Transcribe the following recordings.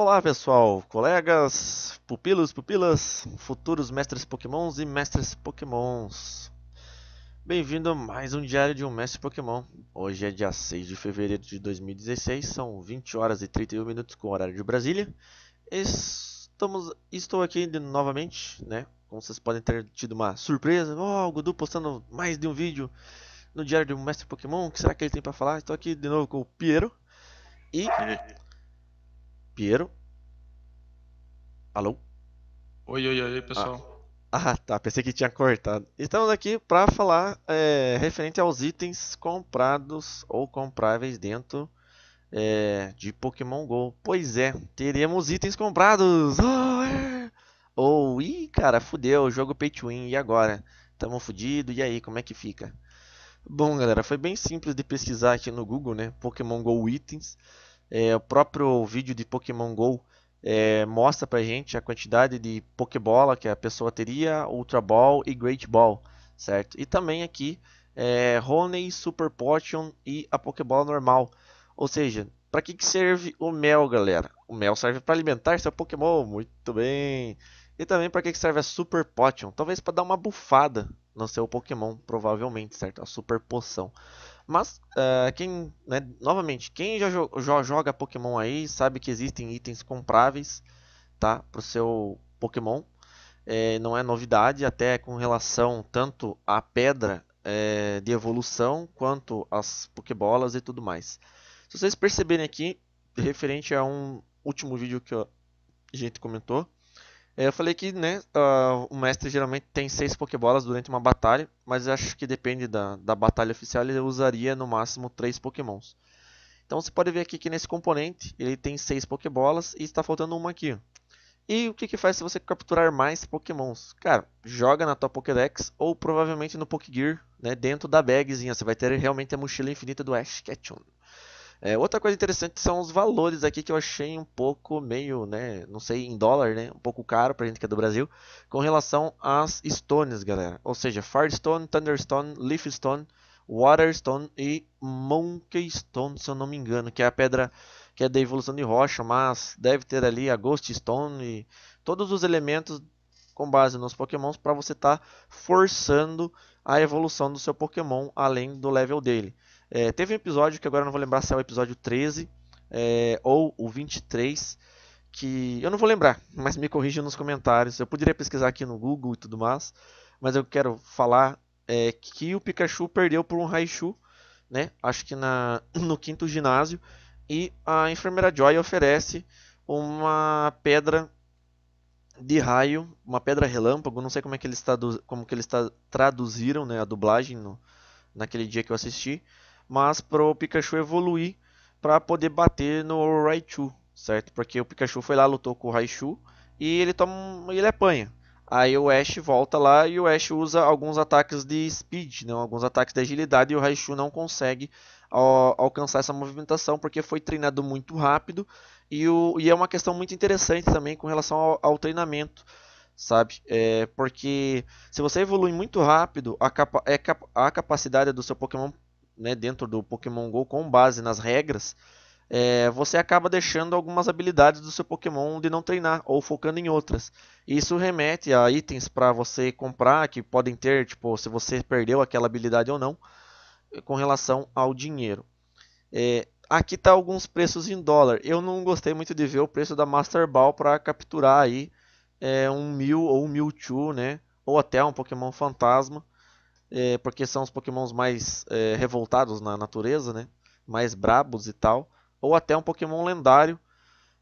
Olá pessoal, colegas, pupilos, pupilas, futuros mestres pokémons e mestres pokémons. Bem-vindo a mais um diário de um mestre pokémon. Hoje é dia 6 de fevereiro de 2016, são 20 horas e 31 minutos com o horário de Brasília. Estamos, estou aqui novamente, né? Como vocês podem ter tido uma surpresa, oh, o Gudu postando mais de um vídeo no diário de um mestre pokémon, o que será que ele tem para falar? Estou aqui de novo com o Piero e... Piero? Alô? Oi, oi, oi, pessoal. Ah, ah tá. Pensei que tinha cortado. Estamos aqui para falar é, referente aos itens comprados ou compráveis dentro é, de Pokémon GO. Pois é, teremos itens comprados! Oh, é. Ou, oh, ih, cara, fudeu, jogo pay to win, e agora? Tamo fudido, e aí, como é que fica? Bom, galera, foi bem simples de pesquisar aqui no Google, né? Pokémon GO itens. É, o próprio vídeo de Pokémon GO é, mostra pra gente a quantidade de Pokébola que a pessoa teria, Ultra Ball e Great Ball, certo? E também aqui é, Honey, Super Potion e a Pokébola normal. Ou seja, para que, que serve o mel, galera? O mel serve para alimentar seu Pokémon, muito bem. E também para que, que serve a Super Potion? Talvez para dar uma bufada no seu Pokémon, provavelmente, certo? A Super Poção. Mas, uh, quem, né, novamente, quem já, jo já, joga Pokémon aí sabe que existem itens compráveis tá, para o seu Pokémon. É, não é novidade, até com relação tanto à pedra é, de evolução quanto às Pokébolas e tudo mais. Se vocês perceberem aqui, referente a um último vídeo que a gente comentou, é, eu falei que né, uh, o mestre geralmente tem seis Pokébolas durante uma batalha, mas acho que depende da, da batalha oficial, ele usaria no máximo três Pokémons. Então você pode ver aqui que nesse componente ele tem seis Pokébolas e está faltando uma aqui. E o que, que faz se você capturar mais Pokémons? Cara, joga na tua Pokédex ou provavelmente no Pokégear, né, dentro da bagzinha. Você vai ter realmente a mochila infinita do Ash Ketchum. É, outra coisa interessante são os valores aqui que eu achei um pouco meio, né, não sei, em dólar, né, um pouco caro pra gente que é do Brasil, com relação às stones, galera. Ou seja, Firestone, Thunderstone, Leafstone, Waterstone e Monkeystone, se eu não me engano, que é a pedra que é da evolução de rocha, mas deve ter ali a Ghoststone e todos os elementos com base nos pokémons para você estar tá forçando a evolução do seu pokémon além do level dele. É, teve um episódio que agora não vou lembrar se é o episódio 13 é, ou o 23, que eu não vou lembrar, mas me corrija nos comentários. Eu poderia pesquisar aqui no Google e tudo mais, mas eu quero falar é, que o Pikachu perdeu por um Raichu, né? Acho que na, no quinto ginásio. E a enfermeira Joy oferece uma pedra de raio, uma pedra relâmpago, não sei como é que eles, traduz, como que eles traduziram né, a dublagem no, naquele dia que eu assisti, mas para o Pikachu evoluir para poder bater no Raichu, certo? Porque o Pikachu foi lá, lutou com o Raichu e ele toma, ele apanha. Aí o Ash volta lá e o Ash usa alguns ataques de speed, né? alguns ataques de agilidade e o Raichu não consegue ó, alcançar essa movimentação porque foi treinado muito rápido e, o, e é uma questão muito interessante também com relação ao, ao treinamento, sabe? É, porque se você evolui muito rápido, a, capa, é, a capacidade do seu Pokémon né, dentro do Pokémon Go com base nas regras, é, você acaba deixando algumas habilidades do seu Pokémon de não treinar ou focando em outras. Isso remete a itens para você comprar que podem ter, tipo, se você perdeu aquela habilidade ou não, com relação ao dinheiro. É, aqui está alguns preços em dólar. Eu não gostei muito de ver o preço da Master Ball para capturar aí é, um mil ou um Mewtwo, né? Ou até um Pokémon Fantasma é, porque são os pokémons mais é, revoltados na natureza, né? mais brabos e tal, ou até um pokémon lendário,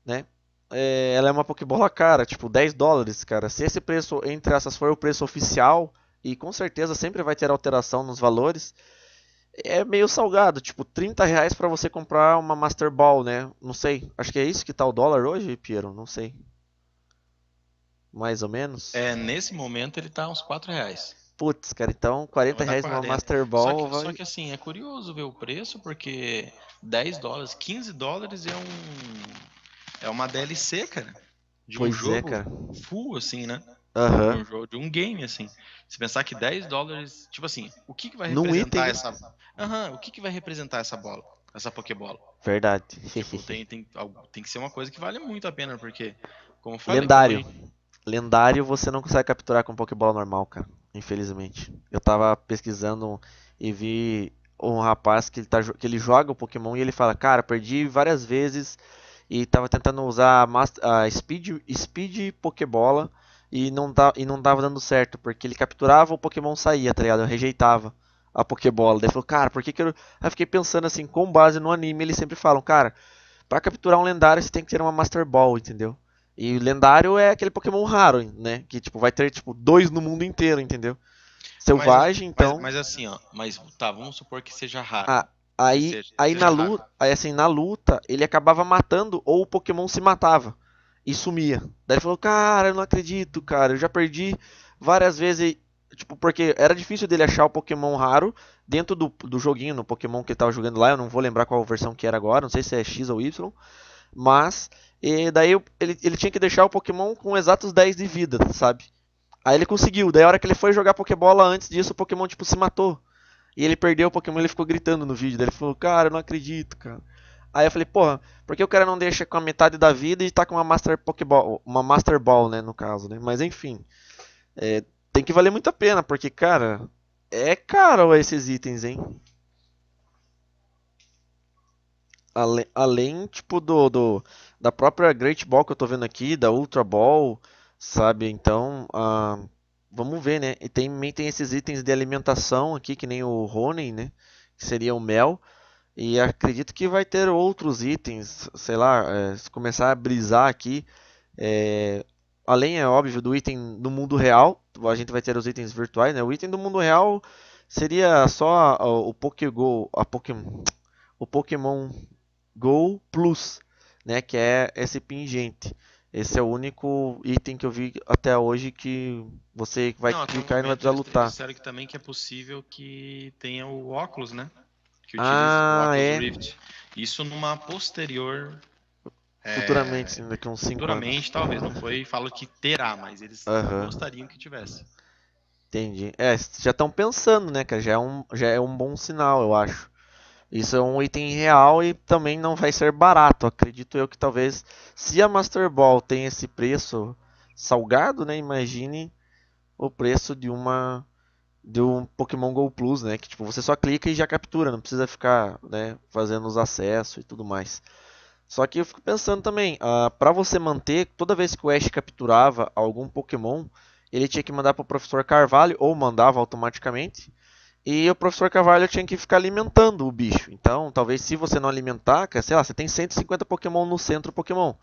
né? É, ela é uma Pokébola cara, tipo 10 dólares, cara. Se esse preço, entre essas, for o preço oficial, e com certeza sempre vai ter alteração nos valores, é meio salgado, tipo 30 reais para você comprar uma Master Ball, né? Não sei, acho que é isso que tá o dólar hoje, Piero, não sei. Mais ou menos. É, nesse momento ele tá uns 4 reais. Putz, cara, então 40 reais numa Master Ball. Só que, vai... só que, assim, é curioso ver o preço, porque 10 dólares, 15 dólares é um. É uma DLC, cara. De pois um é, jogo é, cara. full, assim, né? Uhum. De, um jogo, de um game, assim. Se pensar que 10 dólares. Tipo assim, o que, que vai representar essa. Aham, uhum, o que, que vai representar essa bola? Essa Pokébola. Verdade. Tipo, tem, tem, tem que ser uma coisa que vale muito a pena, porque. Como falei, Lendário. Como... Lendário você não consegue capturar com Pokébola normal, cara infelizmente. Eu tava pesquisando e vi um rapaz que ele, tá, que ele joga o Pokémon e ele fala, cara, perdi várias vezes e tava tentando usar a, Master, a Speed, Speed Pokébola e não, e não tava dando certo, porque ele capturava o Pokémon saía, tá ligado? Eu rejeitava a Pokébola. Daí falou, cara, por que que eu... Aí eu fiquei pensando assim, com base no anime, eles sempre falam, cara, para capturar um lendário você tem que ter uma Master Ball, entendeu? E lendário é aquele Pokémon raro, né? Que tipo vai ter tipo dois no mundo inteiro, entendeu? Selvagem, mas, então. Mas, mas, assim, ó, mas tá, vamos supor que seja raro. Ah, aí, seja, aí seja na luta, aí, assim, na luta, ele acabava matando ou o Pokémon se matava e sumia. Daí falou: "Cara, eu não acredito, cara, eu já perdi várias vezes, tipo, porque era difícil dele achar o Pokémon raro dentro do, do joguinho, no Pokémon que ele tava jogando lá, eu não vou lembrar qual versão que era agora, não sei se é X ou Y, mas e daí ele, ele tinha que deixar o Pokémon com exatos 10 de vida, sabe? Aí ele conseguiu. Daí a hora que ele foi jogar Pokébola antes disso, o Pokémon tipo se matou. E ele perdeu o Pokémon, ele ficou gritando no vídeo. Daí ele falou: "Cara, eu não acredito, cara". Aí eu falei: "Porra, por que o cara não deixa com a metade da vida e tá com uma Master Pokéball, uma Master Ball, né, no caso, né? Mas enfim. É, tem que valer muito a pena, porque cara, é caro esses itens, hein? Além, além tipo do, do da própria Great Ball que eu tô vendo aqui, da Ultra Ball, sabe? Então, ah, vamos ver, né? E também tem esses itens de alimentação aqui, que nem o Ronin, né? Que seria o mel. E acredito que vai ter outros itens, sei lá, é, se começar a brisar aqui. É, além, é óbvio, do item do mundo real, a gente vai ter os itens virtuais, né? O item do mundo real seria só o Pokégo, a Pokémon, o Pokémon Go Plus, né, que é esse pingente. Esse é o único item que eu vi até hoje que você vai não, clicar e não vai precisar lutar. Disseram que também que é possível que tenha o óculos, né? Que ah, o óculos é. Rift. Isso numa posterior é, Futuramente, sim, daqui uns 5 Futuramente, talvez, não foi, falo que terá, mas eles gostariam que tivesse. Entendi. É, já estão pensando, né, cara? Já é, um, já é um bom sinal, eu acho. Isso é um item real e também não vai ser barato. Acredito eu que talvez, se a Master Ball tem esse preço salgado, né? Imagine o preço de uma de um Pokémon Go Plus, né? Que tipo você só clica e já captura, não precisa ficar, né? Fazendo os acessos e tudo mais. Só que eu fico pensando também, uh, ah, para você manter, toda vez que o Ash capturava algum Pokémon, ele tinha que mandar para o Professor Carvalho ou mandava automaticamente e o professor Carvalho tinha que ficar alimentando o bicho. Então, talvez se você não alimentar, sei lá, ah, você tem 150 Pokémon no centro Pokémon.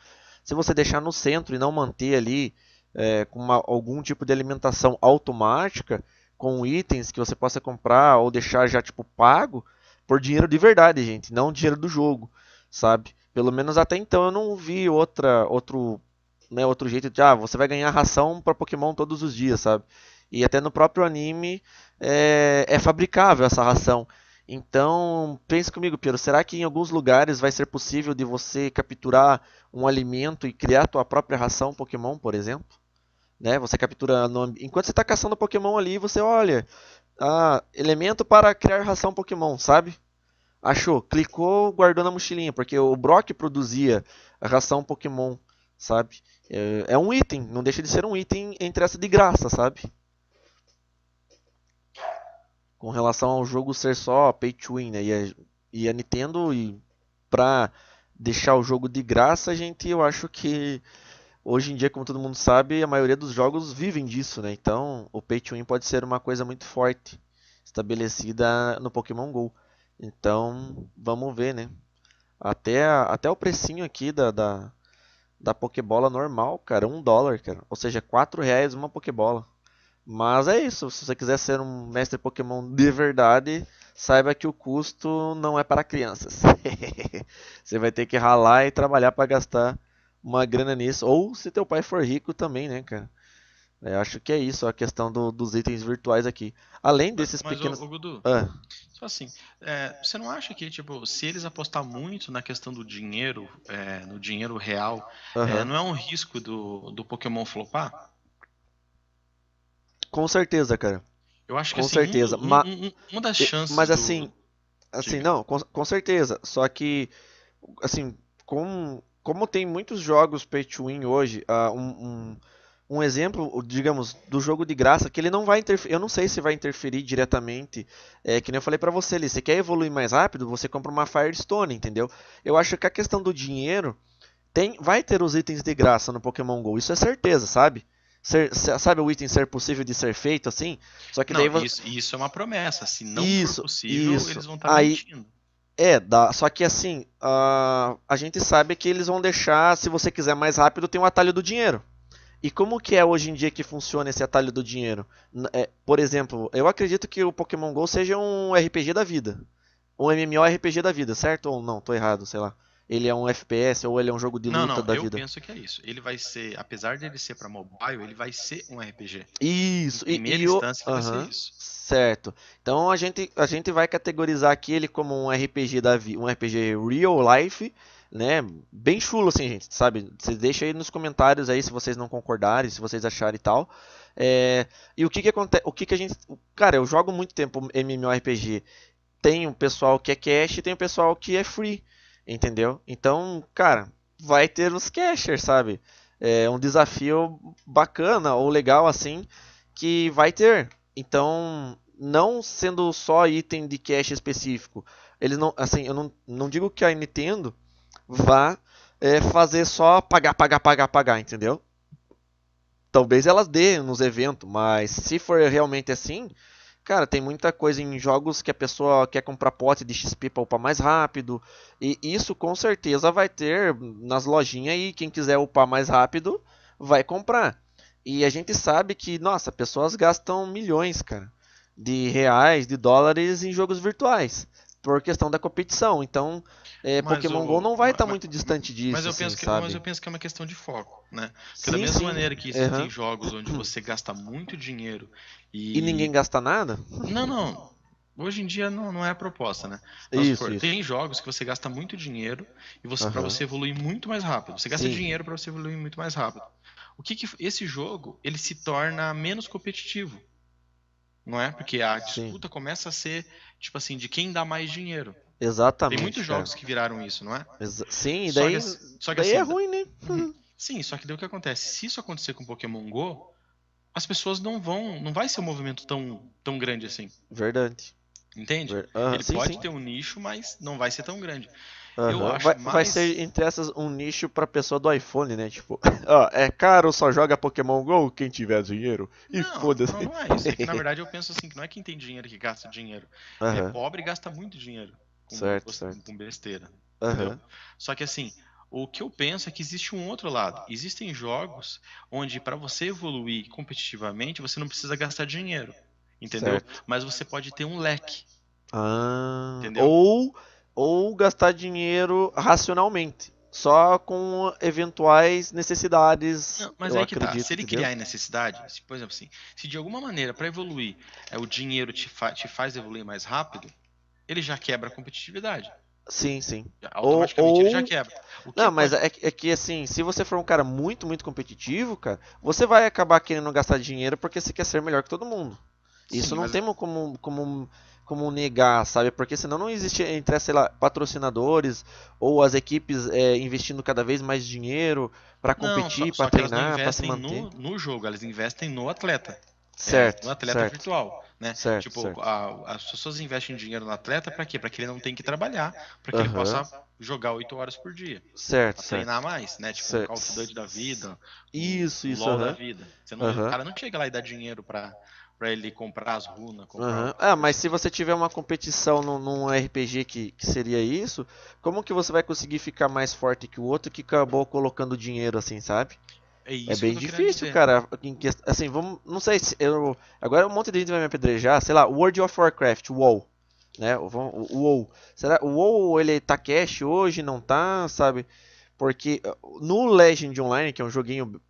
Se você deixar no centro e não manter ali é, com uma, algum tipo de alimentação automática, com itens que você possa comprar ou deixar já tipo pago, por dinheiro de verdade, gente, não dinheiro do jogo, sabe? Pelo menos até então eu não vi outra outro né, outro jeito de, ah, você vai ganhar ração para Pokémon todos os dias, sabe? E até no próprio anime é, é fabricável essa ração. Então, pense comigo, Piero, será que em alguns lugares vai ser possível de você capturar um alimento e criar a tua própria ração Pokémon, por exemplo? Né? Você captura no... enquanto você está caçando Pokémon ali, você olha, ah, elemento para criar ração Pokémon, sabe? Achou, clicou, guardou na mochilinha, porque o Brock produzia a ração Pokémon, sabe? É, é um item, não deixa de ser um item entre essa de graça, sabe? com relação ao jogo ser só pay to win, né? E a, e a Nintendo, e pra deixar o jogo de graça, a gente, eu acho que hoje em dia, como todo mundo sabe, a maioria dos jogos vivem disso, né? Então, o pay to win pode ser uma coisa muito forte estabelecida no Pokémon Go. Então, vamos ver, né? Até, até o precinho aqui da, da, da Pokébola normal, cara, um dólar, cara. Ou seja, quatro reais uma Pokébola. Mas é isso, se você quiser ser um mestre Pokémon de verdade, saiba que o custo não é para crianças. você vai ter que ralar e trabalhar para gastar uma grana nisso, ou se teu pai for rico também, né, cara? Eu é, acho que é isso, a questão do, dos itens virtuais aqui. Além desses Mas, pequenos. O, o Gudu, ah. Só assim, é, você não acha que, tipo, se eles apostar muito na questão do dinheiro, é, no dinheiro real, é, não é um risco do, do Pokémon flopar? Com certeza, cara. Eu acho que com assim, certeza. Um, um, um, uma das chances. Mas do... assim, assim Diga. não, com, com certeza. Só que, assim, com, como tem muitos jogos pay to win hoje, uh, um, um, um, exemplo, digamos, do jogo de graça, que ele não vai interferir. Eu não sei se vai interferir diretamente. É, que nem eu falei para você ali, você quer evoluir mais rápido, você compra uma Firestone, entendeu? Eu acho que a questão do dinheiro. Tem, vai ter os itens de graça no Pokémon GO, isso é certeza, sabe? ser, sabe o item ser possível de ser feito assim? Só que não, daí você... isso, isso é uma promessa, se não isso, for possível, isso. eles vão estar tá Aí, mentindo. É, dá. Só que assim, a, a gente sabe que eles vão deixar, se você quiser mais rápido, tem o um atalho do dinheiro. E como que é hoje em dia que funciona esse atalho do dinheiro? É, por exemplo, eu acredito que o Pokémon GO seja um RPG da vida. Um MMORPG da vida, certo? Ou não, tô errado, sei lá ele é um FPS ou ele é um jogo de luta não, não, da eu vida. Eu penso que é isso. Ele vai ser, apesar de ele ser para mobile, ele vai ser um RPG. Isso. Em primeira e, e instância eu... uhum. vai ser isso. Certo. Então a gente, a gente vai categorizar aqui ele como um RPG da vi... um RPG real life, né? Bem chulo assim, gente, sabe? Você deixa aí nos comentários aí se vocês não concordarem, se vocês acharem e tal. É... e o que que acontece? O que que a gente, cara, eu jogo muito tempo MMORPG. Tem o pessoal que é cash, tem o pessoal que é free. Entendeu? Então, cara, vai ter os cashers, sabe? É um desafio bacana ou legal assim que vai ter. Então, não sendo só item de cash específico, eles não, assim, eu não, não digo que a Nintendo vá é, fazer só pagar, pagar, pagar, pagar, entendeu? Talvez elas dê nos eventos, mas se for realmente assim, Cara, tem muita coisa em jogos que a pessoa quer comprar pote de XP para upar mais rápido. E isso com certeza vai ter nas lojinhas e quem quiser upar mais rápido vai comprar. E a gente sabe que, nossa, pessoas gastam milhões, cara, de reais, de dólares em jogos virtuais por questão da competição. Então, é, Pokémon o, Go não vai estar tá muito distante disso. Mas eu, assim, penso assim, que, sabe? mas eu penso que é uma questão de foco, né? Porque sim, da mesma sim. maneira que existem uhum. jogos onde você gasta muito dinheiro e... e ninguém gasta nada? Não, não. Hoje em dia não, não é a proposta, né? isso, por, isso. Tem jogos que você gasta muito dinheiro e você uhum. para você evoluir muito mais rápido. Você gasta sim. dinheiro para você evoluir muito mais rápido. O que, que esse jogo ele se torna menos competitivo? não é? Porque a disputa Sim. começa a ser, tipo assim, de quem dá mais dinheiro. Exatamente. Tem muitos jogos cara. que viraram isso, não é? Exa Sim, e daí, só que, só que daí assim, é ruim, né? Sim, só que daí o que acontece? Se isso acontecer com Pokémon GO, as pessoas não vão. Não vai ser um movimento tão, tão grande assim. Verdade. Entende? Ver... Ele sim, pode sim. ter um nicho, mas não vai ser tão grande. Uhum. Eu acho vai, mais... vai ser entre essas um nicho pra pessoa do iPhone, né? Tipo, ó, é caro, só joga Pokémon GO quem tiver dinheiro. E foda-se. Não, é isso. É que, na verdade eu penso assim, que não é quem tem dinheiro que gasta dinheiro. Uhum. É pobre e gasta muito dinheiro com, certo, com, certo. com besteira. Uhum. Só que assim, o que eu penso é que existe um outro lado. Existem jogos onde para você evoluir competitivamente, você não precisa gastar dinheiro. Entendeu? Certo. Mas você pode ter um leque. Ah, entendeu? Ou ou gastar dinheiro racionalmente, só com eventuais necessidades. Não, mas aí é que tá. Se ele criar necessidade, se, por exemplo, assim, se de alguma maneira para evoluir é, o dinheiro te, fa te faz evoluir mais rápido, ele já quebra a competitividade. Sim, sim. Automaticamente ou, ou... ele já quebra. Que não, mas é, é, que assim, se você for um cara muito, muito competitivo, cara, você vai acabar querendo gastar dinheiro porque você quer ser melhor que todo mundo. Isso sim, não mas... tem como, como como negar, sabe? Porque senão não existe entre, sei lá, patrocinadores ou as equipes é, investindo cada vez mais dinheiro para competir, para treinar, para se manter. No, no jogo, elas investem no atleta. É, certo. É, no atleta certo. virtual. Né? Certo, tipo, certo. A, as pessoas investem dinheiro no atleta para quê? Para que ele não tenha que trabalhar, para que uhum. ele possa jogar 8 horas por dia. Certo. Pra treinar mais, né? Tipo, certo. o Call of Duty da vida. Isso, isso. LOL uhum. da vida. Não, uhum. O cara não chega lá e dá dinheiro para para ele comprar as runas. Comprar... Uhum. mas se você tiver uma competição num, num RPG que, que, seria isso, como que você vai conseguir ficar mais forte que o outro que acabou colocando dinheiro assim, sabe? É, é bem difícil, cara. Assim, vamos. Não sei se. Eu, agora um monte de gente vai me apedrejar. Sei lá, World of Warcraft, WoW. Né? O, WoW. Será o WoW ele tá cash hoje? Não tá, sabe? Porque uh, no Legend Online, que é um joguinho.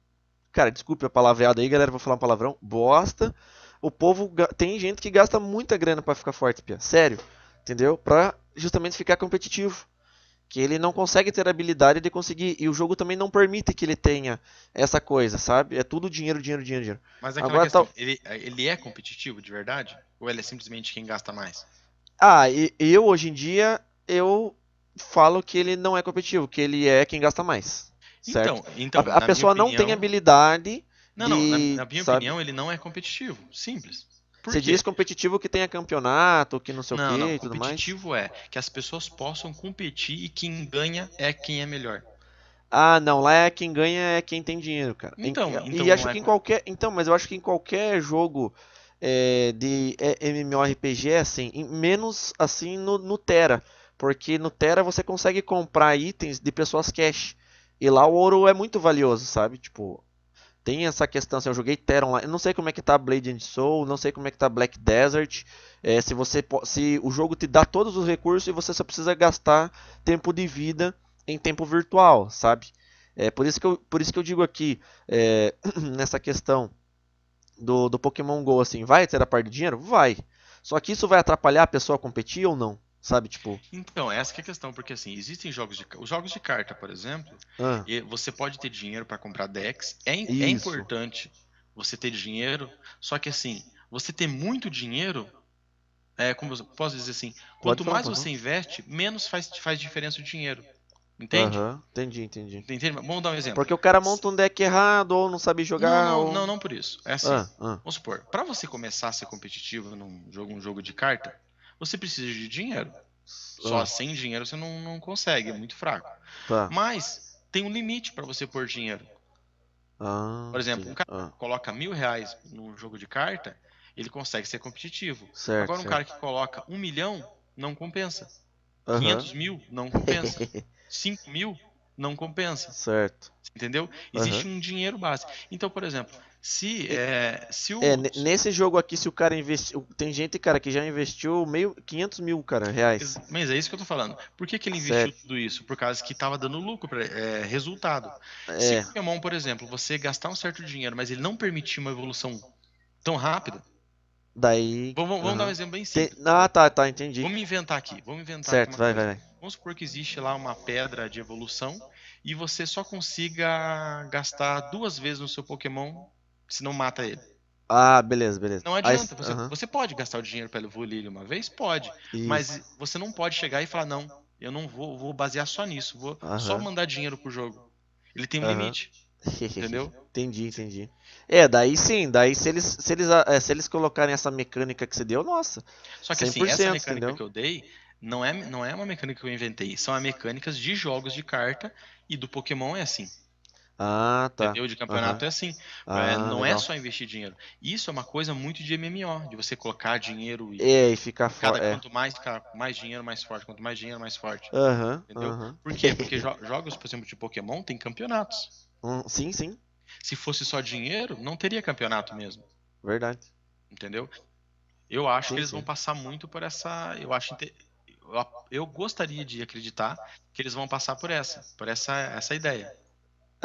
Cara, desculpe a palavreada aí, galera. Vou falar um palavrão. Bosta o povo tem gente que gasta muita grana para ficar forte, pia. Sério, entendeu? Para justamente ficar competitivo, que ele não consegue ter a habilidade de conseguir e o jogo também não permite que ele tenha essa coisa, sabe? É tudo dinheiro, dinheiro, dinheiro, dinheiro. Mas é é agora questão, tá... ele, ele é competitivo de verdade ou ele é simplesmente quem gasta mais? Ah, e, eu hoje em dia eu falo que ele não é competitivo, que ele é quem gasta mais. Certo? Então, então a, a pessoa opinião... não tem habilidade não, não, e, na, na, minha sabe? opinião, ele não é competitivo. Simples. Por Você quê? diz competitivo que tenha campeonato, que não sei não, o quê não, e tudo mais? competitivo é que as pessoas possam competir e quem ganha é quem é melhor. Ah, não, lá é quem ganha é quem tem dinheiro, cara. Então, e, então e acho é... que em qualquer, então, mas eu acho que em qualquer jogo é, de é, MMORPG é assim, menos assim no, no Terra, porque no Terra você consegue comprar itens de pessoas cash. E lá o ouro é muito valioso, sabe? Tipo, tem essa questão, assim, eu joguei Terra lá Eu não sei como é que tá Blade and Soul, não sei como é que tá Black Desert. É, se você se o jogo te dá todos os recursos e você só precisa gastar tempo de vida em tempo virtual, sabe? É por isso que eu, por isso que eu digo aqui é, nessa questão do, do Pokémon Go assim, vai ter a parte de dinheiro? Vai. Só que isso vai atrapalhar a pessoa a competir ou não? Sabe, tipo. Então, é essa é a questão, porque assim, existem jogos de os jogos de carta, por exemplo, ah. e você pode ter dinheiro para comprar decks. É, é importante você ter dinheiro, só que assim, você ter muito dinheiro é, como eu posso dizer assim, quanto mais você investe, menos faz, faz diferença o dinheiro. Entende? Uhum, entendi, entendi. Entende? Vamos dar um exemplo. Porque o cara monta um deck errado ou não sabe jogar. Não, não, ou... não, não, por isso. É assim. Ah, ah. Vamos supor, para você começar a ser competitivo num jogo, um jogo de carta, você precisa de dinheiro. Só ah. sem dinheiro você não, não consegue, é muito fraco. Tá. Mas tem um limite para você pôr dinheiro. Ah, Por exemplo, um cara ah. que coloca mil reais num jogo de carta, ele consegue ser competitivo. Certo, Agora, um certo. cara que coloca um milhão, não compensa. Uhum. 500 mil, não compensa. 5 mil, não compensa. Certo. Entendeu? Existe uhum. um dinheiro base. Então, por exemplo, se, é, se o... É, nesse jogo aqui, se o cara investiu. Tem gente, cara, que já investiu meio 500 mil, cara, reais. Mas é isso que eu tô falando. Por que, que ele investiu certo. tudo isso? Por causa que tava dando lucro, pra, é, resultado. É. Se o Pokémon, por exemplo, você gastar um certo dinheiro, mas ele não permitir uma evolução tão rápida. Daí. Vamos, vamos uhum. dar um exemplo bem simples. Tem... Ah, tá, tá, entendi. Vamos inventar aqui. Vamos inventar Certo, vai, vai, vai. Vamos supor que existe lá uma pedra de evolução e você só consiga gastar duas vezes no seu Pokémon se não mata ele. Ah, beleza, beleza. Não adianta. Aí, você, uh -huh. você, pode gastar o dinheiro para evoluir ele uma vez? Pode. Isso. Mas você não pode chegar e falar, não, eu não vou, vou basear só nisso. Vou uh -huh. só mandar dinheiro pro jogo. Ele tem um uh -huh. limite. Entendeu? entendi, entendi. É, daí sim, daí se eles, se eles, é, se eles colocarem essa mecânica que você deu, nossa. Só que assim, essa mecânica entendeu? que eu dei não é, não é uma mecânica que eu inventei, são as mecânicas de jogos de carta e do Pokémon é assim. Ah, tá. Entendeu? De campeonato uhum. é assim. Ah, é, não é legal. é só investir dinheiro. Isso é uma coisa muito de MMO, de você colocar dinheiro e, é, e ficar forte. É. Quanto mais, cara, mais dinheiro, mais forte. Quanto mais dinheiro, mais forte. Uhum, entendeu? Uhum. Por quê? Porque jo jogos, por exemplo, de Pokémon tem campeonatos. Hum, sim, sim. Se fosse só dinheiro, não teria campeonato mesmo. Verdade. Entendeu? Eu acho sim, que eles sim. vão passar muito por essa. Eu acho. Inte... eu gostaria de acreditar que eles vão passar por essa, por essa, essa ideia.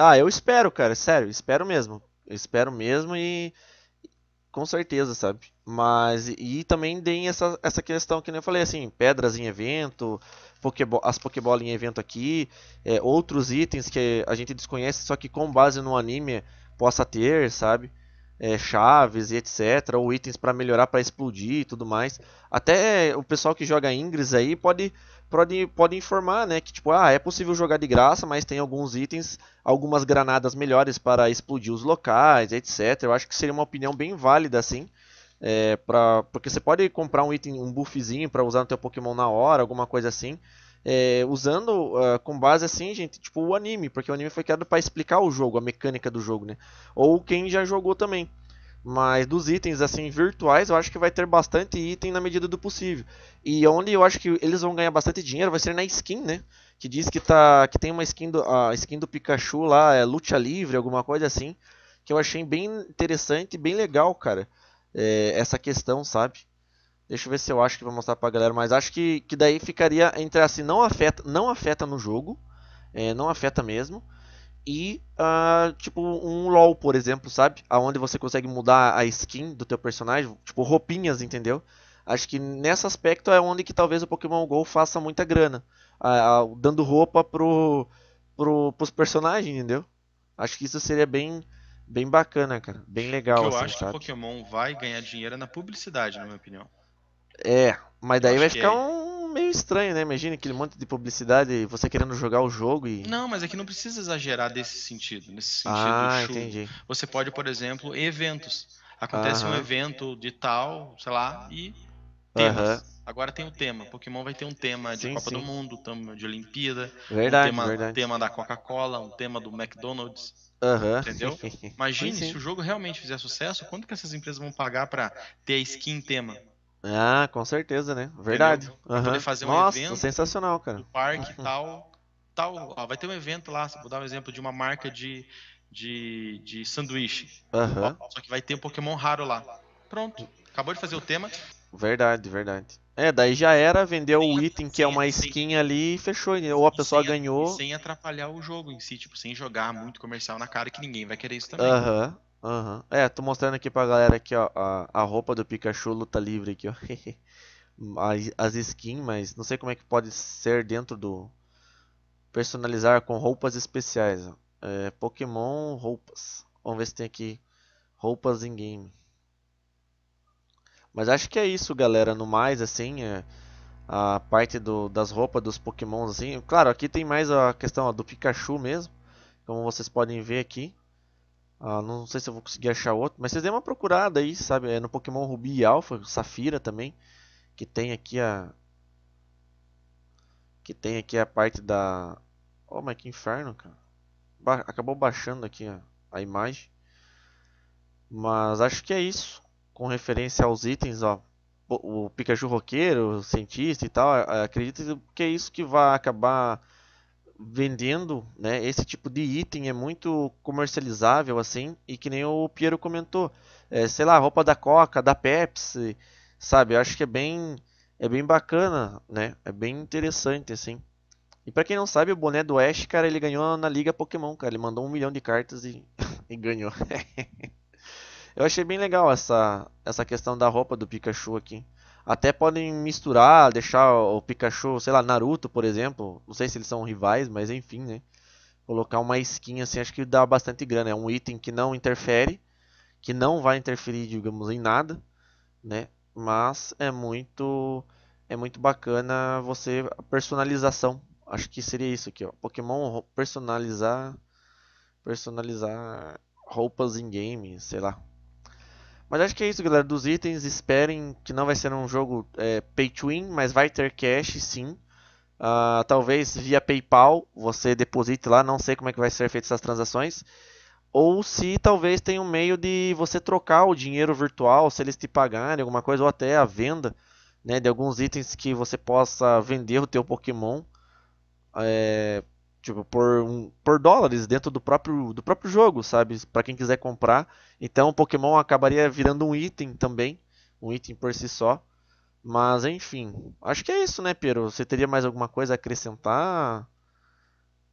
Ah, eu espero, cara, sério, espero mesmo. Eu espero mesmo e com certeza, sabe? Mas e, também tem essa, essa questão que nem eu falei assim, pedras em evento, pokebol, as pokebolas em evento aqui, é, outros itens que a gente desconhece, só que com base no anime possa ter, sabe? é, chaves e etc, ou itens para melhorar, para explodir e tudo mais. Até o pessoal que joga Ingress aí pode, pode, pode informar, né, que tipo, ah, é possível jogar de graça, mas tem alguns itens, algumas granadas melhores para explodir os locais, etc. Eu acho que seria uma opinião bem válida, assim, é, pra, porque você pode comprar um item, um buffzinho para usar no teu Pokémon na hora, alguma coisa assim é, usando uh, com base assim, gente, tipo o anime, porque o anime foi criado para explicar o jogo, a mecânica do jogo, né? Ou quem já jogou também. Mas dos itens assim virtuais, eu acho que vai ter bastante item na medida do possível. E onde eu acho que eles vão ganhar bastante dinheiro vai ser na skin, né? Que diz que tá que tem uma skin do a skin do Pikachu lá, é luta livre, alguma coisa assim, que eu achei bem interessante, bem legal, cara. É, essa questão, sabe? Deixa eu ver se eu acho que vou mostrar pra galera, mas acho que, que daí ficaria entre assim, não afeta, não afeta no jogo, é, não afeta mesmo, e uh, tipo um LoL, por exemplo, sabe? Aonde você consegue mudar a skin do teu personagem, tipo roupinhas, entendeu? Acho que nesse aspecto é onde que talvez o Pokémon GO faça muita grana, uh, uh, dando roupa pro, pro, pros personagens, entendeu? Acho que isso seria bem, bem bacana, cara, bem legal. O que eu assim, acho sabe? que o Pokémon vai ganhar dinheiro é na publicidade, na minha opinião. É, mas daí vai ficar é. um meio estranho, né? Imagina aquele monte de publicidade, você querendo jogar o jogo e. Não, mas aqui é não precisa exagerar desse sentido. Nesse sentido, ah, show. entendi. Você pode, por exemplo, eventos. Acontece Aham. um evento de tal, sei lá, e temas. Agora tem o tema. Pokémon vai ter um tema de sim, Copa sim. do Mundo, de Olimpíada, verdade, um tema, verdade. tema da Coca-Cola, um tema do McDonald's. Uhum. Entendeu? Imagine se o jogo realmente fizer sucesso, quanto que essas empresas vão pagar para ter a skin tema? Ah, com certeza, né? Verdade. Uhum. Poder fazer um Nossa, evento. Sensacional, cara. No parque e tal. tal ó, vai ter um evento lá, vou dar um exemplo de uma marca de, de, de sanduíche. Uhum. só que vai ter um Pokémon raro lá. Pronto. Acabou de fazer o tema. Verdade, verdade. É, daí já era, vender o item que é uma skin sem, ali e fechou. Ou a pessoa ganhou. Sem atrapalhar o jogo em si, tipo, sem jogar muito comercial na cara, que ninguém vai querer isso também. Aham. Uhum. Aham. Uhum. É, tô mostrando aqui pra galera aqui, ó, a, a roupa do Pikachu luta livre aqui, ó. as, as skins, mas não sei como é que pode ser dentro do... Personalizar com roupas especiais, ó. É, Pokémon roupas. Vamos ver se tem aqui roupas em game. Mas acho que é isso, galera. No mais, assim, é a parte do, das roupas dos Pokémons, assim. Claro, aqui tem mais a questão ó, do Pikachu mesmo, como vocês podem ver aqui. Ah, não sei se eu vou conseguir achar outro, mas vocês dêem uma procurada aí, sabe? É no Pokémon Rubi e Alpha, Safira também, que tem aqui a que tem aqui a parte da Oh, mas que inferno, cara. Ba acabou baixando aqui a, a imagem. Mas acho que é isso. Com referência aos itens, ó. O Pikachu roqueiro, o cientista e tal. É, acredito que é isso que vai acabar vendendo, né? Esse tipo de item é muito comercializável assim e que nem o Piero comentou, é, sei lá, roupa da Coca, da Pepsi, sabe? Eu acho que é bem é bem bacana, né? É bem interessante assim. E para quem não sabe, o boné do Ash, cara, ele ganhou na Liga Pokémon, cara. Ele mandou um milhão de cartas e, e ganhou. Eu achei bem legal essa, essa questão da roupa do Pikachu aqui até podem misturar, deixar o Pikachu, sei lá, Naruto, por exemplo. Não sei se eles são rivais, mas enfim, né? Colocar uma skin assim, acho que dá bastante grana. É um item que não interfere, que não vai interferir, digamos, em nada, né? Mas é muito é muito bacana você a personalização. Acho que seria isso aqui, ó. Pokémon personalizar personalizar roupas em game, sei lá. Mas acho que é isso, galera, dos itens. Esperem que não vai ser um jogo é, pay to win, mas vai ter cash sim. Uh, talvez via PayPal você deposite lá, não sei como é que vai ser feita essas transações. Ou se talvez tenha um meio de você trocar o dinheiro virtual, se eles te pagarem alguma coisa, ou até a venda né, de alguns itens que você possa vender o teu Pokémon. É, tipo, por, um, por dólares dentro do próprio, do próprio jogo, sabe? Para quem quiser comprar. Então o Pokémon acabaria virando um item também, um item por si só. Mas enfim, acho que é isso, né, Pedro Você teria mais alguma coisa a acrescentar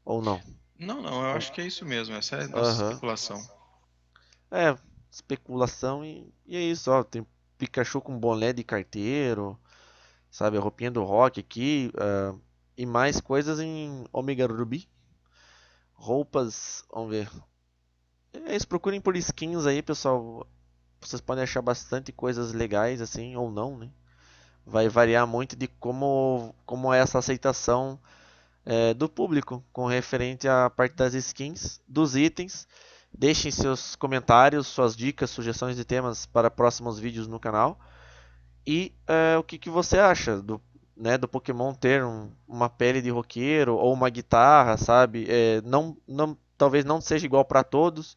ou não? Não, não, eu acho que é isso mesmo, essa é a nossa especulação. É, especulação e, e é isso, ó, tem Pikachu com boné de carteiro, sabe, a roupinha do rock aqui, uh, e mais coisas em Omega Ruby. Roupas, vamos ver. Eles é procurem por skins aí, pessoal. Vocês podem achar bastante coisas legais assim ou não, né? Vai variar muito de como como é essa aceitação é, do público com referente à parte das skins, dos itens. Deixem seus comentários, suas dicas, sugestões de temas para próximos vídeos no canal. E é, o que, que você acha do, né, do Pokémon ter um, uma pele de roqueiro ou uma guitarra, sabe? É, não, não, talvez não seja igual para todos,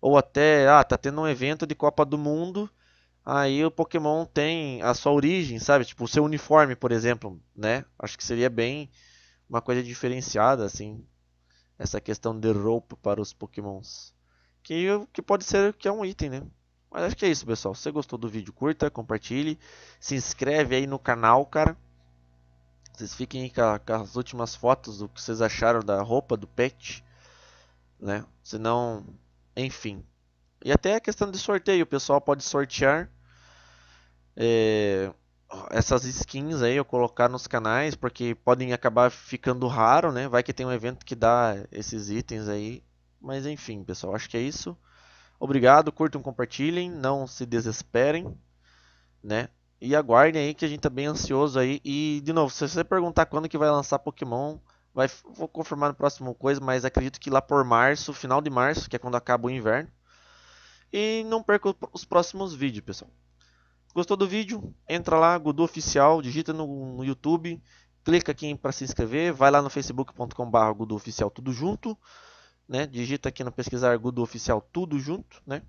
ou até, ah, tá tendo um evento de Copa do Mundo, aí o Pokémon tem a sua origem, sabe? Tipo, o seu uniforme, por exemplo, né? Acho que seria bem uma coisa diferenciada, assim, essa questão de roupa para os Pokémons. Que, que pode ser que é um item, né? Mas acho que é isso, pessoal. Se você gostou do vídeo, curta, compartilhe. Se inscreve aí no canal, cara vocês fiquem aí com, as últimas fotos do que vocês acharam da roupa do pet, né? Senão, enfim. E até a questão de sorteio, o pessoal pode sortear é, essas skins aí, eu colocar nos canais, porque podem acabar ficando raro, né? Vai que tem um evento que dá esses itens aí. Mas enfim, pessoal, acho que é isso. Obrigado, curtam, compartilhem, não se desesperem, né? E aguardem aí que a gente tá bem ansioso aí. E, de novo, se você perguntar quando que vai lançar Pokémon, vai, vou confirmar no próximo coisa, mas acredito que lá por março, final de março, que é quando acaba o inverno. E não perca os próximos vídeos, pessoal. Gostou do vídeo? Entra lá, Gudu Oficial, digita no, no YouTube, clica aqui para se inscrever, vai lá no facebook.com.br Gudu Oficial tudo junto, né? Digita aqui no pesquisar Gudu Oficial tudo junto, né?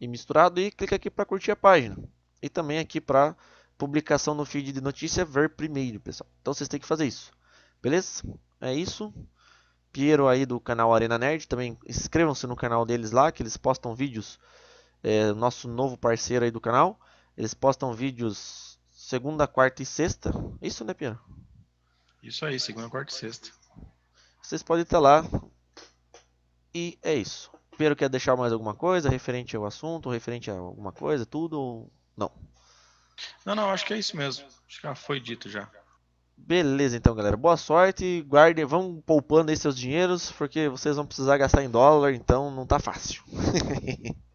E misturado e clica aqui para curtir a página e também aqui para publicação no feed de notícia ver primeiro, pessoal. Então vocês têm que fazer isso. Beleza? É isso. Piero aí do canal Arena Nerd, também inscrevam-se no canal deles lá, que eles postam vídeos, é, nosso novo parceiro aí do canal. Eles postam vídeos segunda, quarta e sexta. Isso, né, Piero? Isso aí, segunda, quarta e sexta. Vocês podem estar lá. E é isso. Piero quer deixar mais alguma coisa referente ao assunto, referente a alguma coisa, tudo? Não. Não, não, acho que é isso mesmo. Acho que já foi dito já. Beleza, então, galera. Boa sorte. Guardem, vão poupando aí seus dinheiros, porque vocês vão precisar gastar em dólar, então não tá fácil.